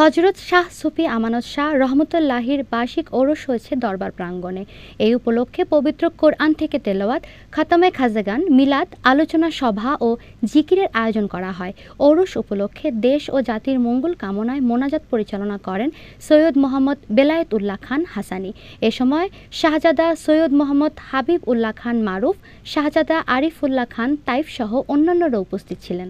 হজরত শাহ সুফি আমানত শাহ রহমতুল্লাহির বার্ষিক ওরস হয়েছে দরবার প্রাঙ্গণে এই উপলক্ষে পবিত্র কোরআন থেকে তেলাওয়াত খাতামে খাজাগান মিলাদ আলোচনা সভা ও জিকিরের আয়োজন করা হয় ওরস উপলক্ষে দেশ ও জাতির মঙ্গল কামনায় মোনাজাত পরিচালনা করেন সৈয়দ মোহাম্মদ বেলায়েত উল্লাহ খান হাসানি এ সময় শাহজাদা সৈয়দ মোহাম্মদ হাবিব উল্লাহ খান মারুফ শাহজাদা আরিফ উল্লাহ খান তাইফ সহ অন্যান্যরা উপস্থিত ছিলেন